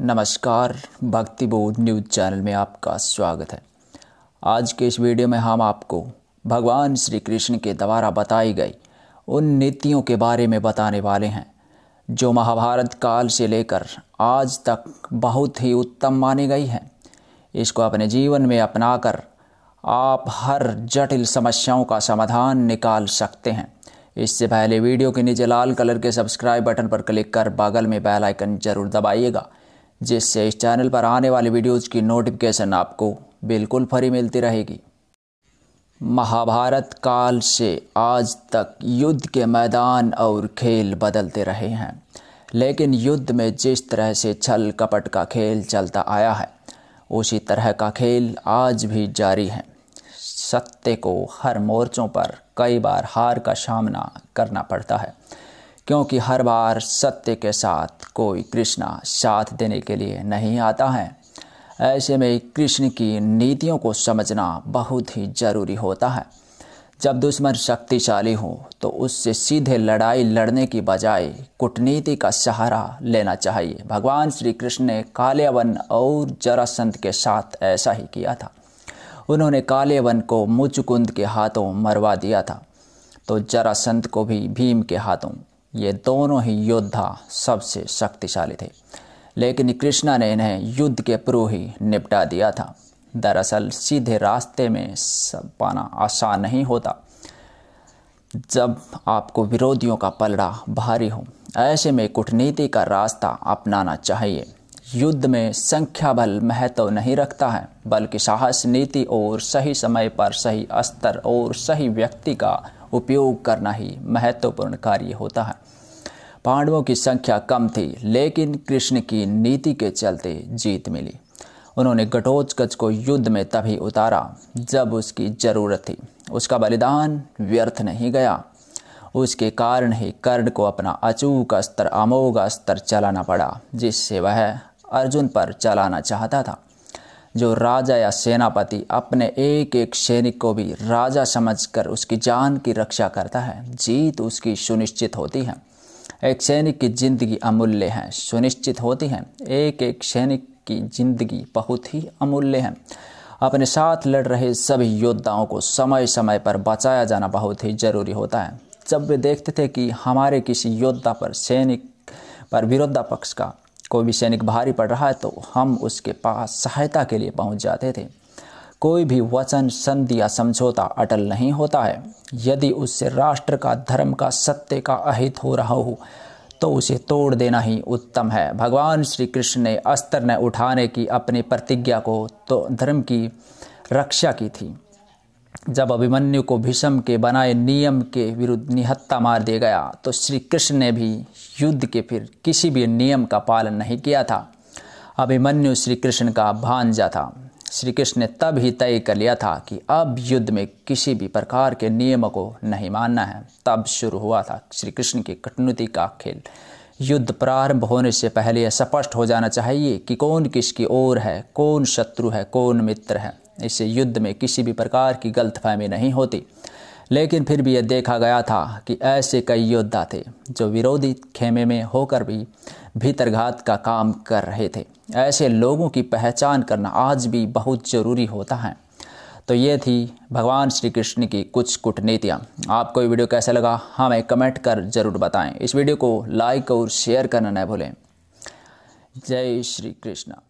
नमस्कार भक्ति बोध न्यूज चैनल में आपका स्वागत है आज के इस वीडियो में हम आपको भगवान श्री कृष्ण के द्वारा बताई गई उन नीतियों के बारे में बताने वाले हैं जो महाभारत काल से लेकर आज तक बहुत ही उत्तम मानी गई हैं इसको अपने जीवन में अपनाकर आप हर जटिल समस्याओं का समाधान निकाल सकते हैं इससे पहले वीडियो के नीचे लाल कलर के सब्सक्राइब बटन पर क्लिक कर बगल में बेल आइकन जरूर दबाइएगा जिससे इस चैनल पर आने वाली वीडियोज़ की नोटिफिकेशन आपको बिल्कुल फ्री मिलती रहेगी महाभारत काल से आज तक युद्ध के मैदान और खेल बदलते रहे हैं लेकिन युद्ध में जिस तरह से छल कपट का खेल चलता आया है उसी तरह का खेल आज भी जारी है सत्य को हर मोर्चों पर कई बार हार का सामना करना पड़ता है क्योंकि हर बार सत्य के साथ कोई कृष्णा साथ देने के लिए नहीं आता है ऐसे में कृष्ण की नीतियों को समझना बहुत ही जरूरी होता है जब दुश्मन शक्तिशाली हो तो उससे सीधे लड़ाई लड़ने की बजाय कूटनीति का सहारा लेना चाहिए भगवान श्री कृष्ण ने काल्यवन और जरासंत के साथ ऐसा ही किया था उन्होंने काल्यवन को मुचकुंद के हाथों मरवा दिया था तो जरासंत को भी भीम के हाथों ये दोनों ही योद्धा सबसे शक्तिशाली थे लेकिन कृष्णा ने इन्हें युद्ध के प्रो ही निपटा दिया था दरअसल सीधे रास्ते में सब पाना आसान नहीं होता जब आपको विरोधियों का पलड़ा भारी हो ऐसे में कूटनीति का रास्ता अपनाना चाहिए युद्ध में संख्या बल महत्व नहीं रखता है बल्कि साहस नीति और सही समय पर सही स्तर और सही व्यक्ति का उपयोग करना ही महत्वपूर्ण कार्य होता है पांडवों की संख्या कम थी लेकिन कृष्ण की नीति के चलते जीत मिली उन्होंने घटोत्कच को युद्ध में तभी उतारा जब उसकी ज़रूरत थी उसका बलिदान व्यर्थ नहीं गया उसके कारण ही कर्ण को अपना अचूक अस्त्र अमोघ अस्त्र चलाना पड़ा जिससे वह अर्जुन पर चलाना चाहता था जो राजा या सेनापति अपने एक एक सैनिक को भी राजा समझकर उसकी जान की रक्षा करता है जीत उसकी सुनिश्चित होती है एक सैनिक की जिंदगी अमूल्य है सुनिश्चित होती है एक एक सैनिक की जिंदगी बहुत ही अमूल्य है अपने साथ लड़ रहे सभी योद्धाओं को समय समय पर बचाया जाना बहुत ही जरूरी होता है जब वे देखते थे कि हमारे किसी योद्धा पर सैनिक पर विरोधा पक्ष का कोई भी सैनिक भारी पड़ रहा है तो हम उसके पास सहायता के लिए पहुंच जाते थे कोई भी वचन संधि या समझौता अटल नहीं होता है यदि उससे राष्ट्र का धर्म का सत्य का अहित हो रहा हो तो उसे तोड़ देना ही उत्तम है भगवान श्री कृष्ण ने अस्त्र न उठाने की अपनी प्रतिज्ञा को तो धर्म की रक्षा की थी जब अभिमन्यु को भीषम के बनाए नियम के विरुद्ध निहत्ता मार दिया गया तो श्री कृष्ण ने भी युद्ध के फिर किसी भी नियम का पालन नहीं किया था अभिमन्यु श्री कृष्ण का भांजा था श्री कृष्ण ने तब ही तय कर लिया था कि अब युद्ध में किसी भी प्रकार के नियम को नहीं मानना है तब शुरू हुआ था श्री कृष्ण की कटनुति का खेल युद्ध प्रारंभ होने से पहले यह स्पष्ट हो जाना चाहिए कि कौन किसकी ओर है कौन शत्रु है कौन मित्र है इससे युद्ध में किसी भी प्रकार की गलतफहमी नहीं होती लेकिन फिर भी यह देखा गया था कि ऐसे कई योद्धा थे जो विरोधी खेमे में होकर भी भीतरघात का काम कर रहे थे ऐसे लोगों की पहचान करना आज भी बहुत ज़रूरी होता है तो ये थी भगवान श्री कृष्ण की कुछ कूटनीतियाँ आपको ये वीडियो कैसा लगा हाँ, हमें कमेंट कर ज़रूर बताएं इस वीडियो को लाइक और शेयर करना न भूलें जय श्री कृष्णा